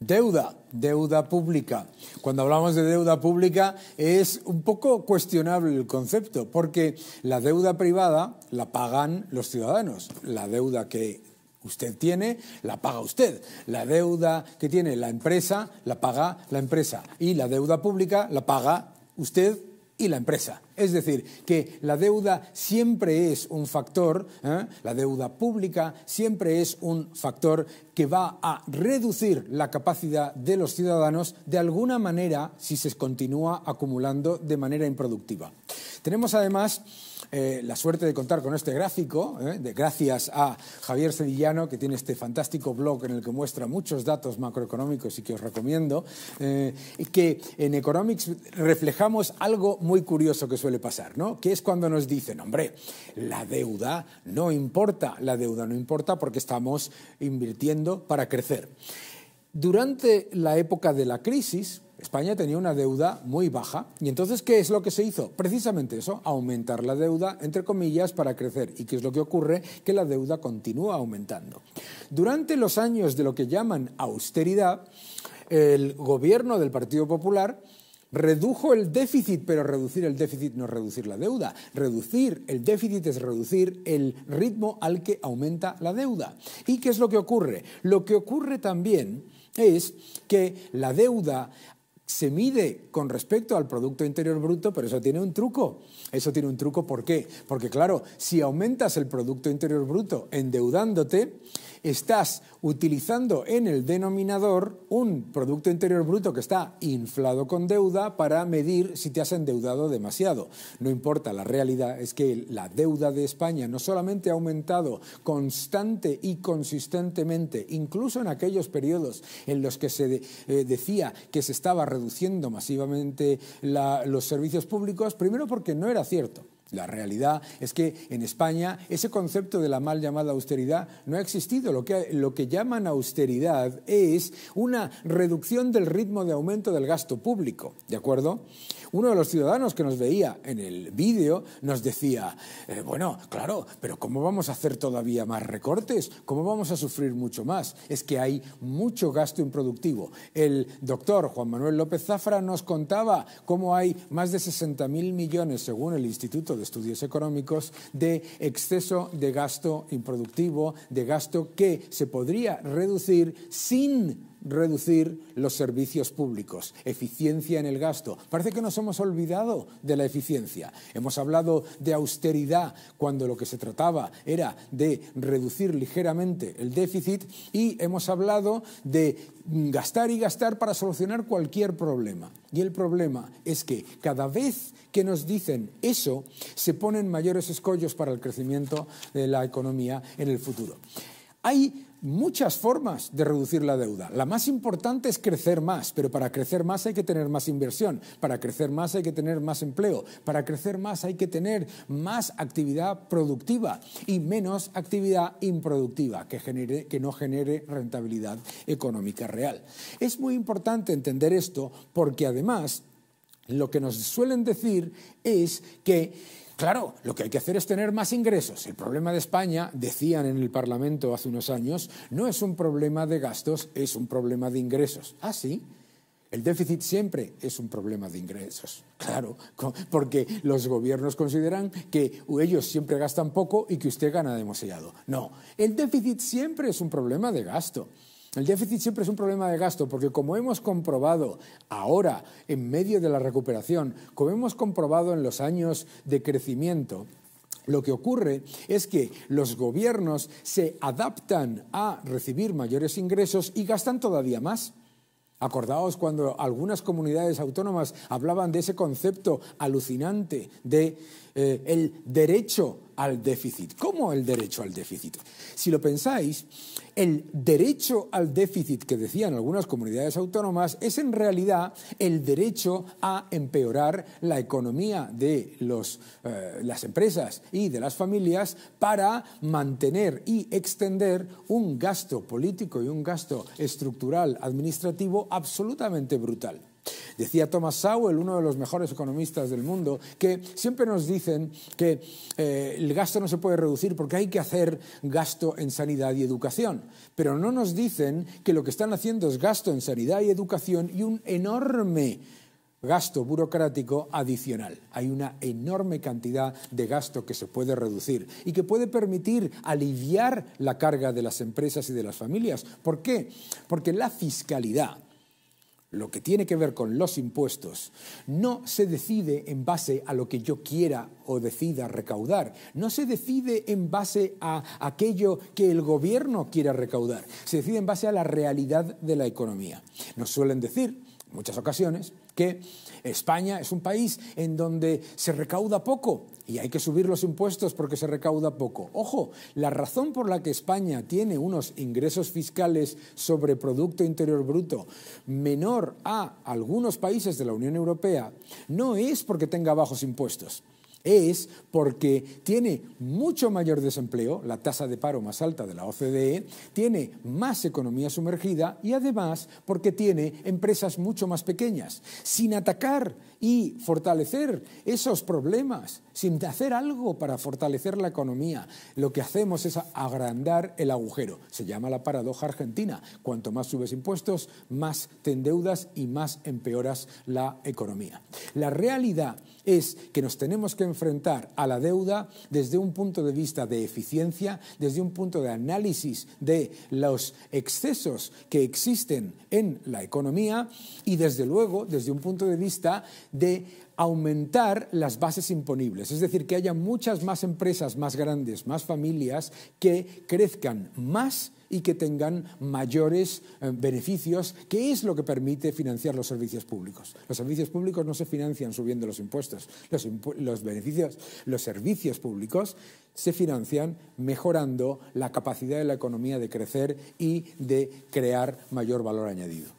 Deuda, deuda pública. Cuando hablamos de deuda pública es un poco cuestionable el concepto, porque la deuda privada la pagan los ciudadanos. La deuda que usted tiene, la paga usted. La deuda que tiene la empresa, la paga la empresa. Y la deuda pública la paga usted y la empresa. Es decir, que la deuda siempre es un factor, ¿eh? la deuda pública siempre es un factor que va a reducir la capacidad de los ciudadanos de alguna manera si se continúa acumulando de manera improductiva. Tenemos además eh, la suerte de contar con este gráfico, eh, de, gracias a Javier Sevillano, que tiene este fantástico blog en el que muestra muchos datos macroeconómicos y que os recomiendo, eh, y que en Economics reflejamos algo muy curioso que suele pasar, ¿no? que es cuando nos dicen, hombre, la deuda no importa, la deuda no importa porque estamos invirtiendo para crecer. Durante la época de la crisis, España tenía una deuda muy baja. ¿Y entonces qué es lo que se hizo? Precisamente eso, aumentar la deuda, entre comillas, para crecer. ¿Y qué es lo que ocurre? Que la deuda continúa aumentando. Durante los años de lo que llaman austeridad, el gobierno del Partido Popular redujo el déficit, pero reducir el déficit no es reducir la deuda. Reducir el déficit es reducir el ritmo al que aumenta la deuda. ¿Y qué es lo que ocurre? Lo que ocurre también es que la deuda se mide con respecto al Producto Interior Bruto, pero eso tiene un truco. Eso tiene un truco, ¿por qué? Porque claro, si aumentas el Producto Interior Bruto endeudándote, estás utilizando en el denominador un Producto Interior Bruto que está inflado con deuda para medir si te has endeudado demasiado. No importa, la realidad es que la deuda de España no solamente ha aumentado constante y consistentemente, incluso en aquellos periodos en los que se eh, decía que se estaba reduciendo masivamente los servicios públicos, primero porque no era cierto. La realidad es que en España ese concepto de la mal llamada austeridad no ha existido. Lo que, lo que llaman austeridad es una reducción del ritmo de aumento del gasto público, ¿de acuerdo? Uno de los ciudadanos que nos veía en el vídeo nos decía, eh, bueno, claro, pero ¿cómo vamos a hacer todavía más recortes? ¿Cómo vamos a sufrir mucho más? Es que hay mucho gasto improductivo. El doctor Juan Manuel López Zafra nos contaba cómo hay más de 60.000 millones, según el Instituto de estudios económicos de exceso de gasto improductivo, de gasto que se podría reducir sin reducir los servicios públicos, eficiencia en el gasto. Parece que nos hemos olvidado de la eficiencia. Hemos hablado de austeridad cuando lo que se trataba era de reducir ligeramente el déficit y hemos hablado de gastar y gastar para solucionar cualquier problema. Y el problema es que cada vez que nos dicen eso, se ponen mayores escollos para el crecimiento de la economía en el futuro. Hay muchas formas de reducir la deuda. La más importante es crecer más, pero para crecer más hay que tener más inversión, para crecer más hay que tener más empleo, para crecer más hay que tener más actividad productiva y menos actividad improductiva que, no genere rentabilidad económica real. Es muy importante entender esto porque además lo que nos suelen decir es que Claro, lo que hay que hacer es tener más ingresos. El problema de España, decían en el Parlamento hace unos años, no es un problema de gastos, es un problema de ingresos. Ah, sí. El déficit siempre es un problema de ingresos, claro, porque los gobiernos consideran que ellos siempre gastan poco y que usted gana demasiado. No, el déficit siempre es un problema de gasto. El déficit siempre es un problema de gasto porque como hemos comprobado ahora en medio de la recuperación, como hemos comprobado en los años de crecimiento, lo que ocurre es que los gobiernos se adaptan a recibir mayores ingresos y gastan todavía más. Acordaos cuando algunas comunidades autónomas hablaban de ese concepto alucinante de eh, el derecho al déficit. ¿Cómo el derecho al déficit? Si lo pensáis, el derecho al déficit que decían algunas comunidades autónomas es en realidad el derecho a empeorar la economía de eh, las empresas y de las familias para mantener y extender un gasto político y un gasto estructural administrativo absolutamente brutal. Decía Thomas Sowell, uno de los mejores economistas del mundo, que siempre nos dicen que eh, el gasto no se puede reducir porque hay que hacer gasto en sanidad y educación, pero no nos dicen que lo que están haciendo es gasto en sanidad y educación y un enorme gasto burocrático adicional. Hay una enorme cantidad de gasto que se puede reducir y que puede permitir aliviar la carga de las empresas y de las familias. ¿Por qué? Porque la fiscalidad lo que tiene que ver con los impuestos, no se decide en base a lo que yo quiera o decida recaudar, no se decide en base a aquello que el gobierno quiera recaudar, se decide en base a la realidad de la economía. Nos suelen decir muchas ocasiones que España es un país en donde se recauda poco y hay que subir los impuestos porque se recauda poco. Ojo, la razón por la que España tiene unos ingresos fiscales sobre Producto Interior Bruto menor a algunos países de la Unión Europea no es porque tenga bajos impuestos es porque tiene mucho mayor desempleo, la tasa de paro más alta de la OCDE, tiene más economía sumergida y además porque tiene empresas mucho más pequeñas. Sin atacar y fortalecer esos problemas, sin hacer algo para fortalecer la economía, lo que hacemos es agrandar el agujero. Se llama la paradoja argentina. Cuanto más subes impuestos, más te endeudas y más empeoras la economía. La realidad es que nos tenemos que enfrentar enfrentar a la deuda desde un punto de vista de eficiencia, desde un punto de análisis de los excesos que existen en la economía y desde luego desde un punto de vista de aumentar las bases imponibles, es decir, que haya muchas más empresas más grandes, más familias que crezcan más y que tengan mayores eh, beneficios, que es lo que permite financiar los servicios públicos. Los servicios públicos no se financian subiendo los impuestos, los beneficios, los servicios públicos se financian mejorando la capacidad de la economía de crecer y de crear mayor valor añadido.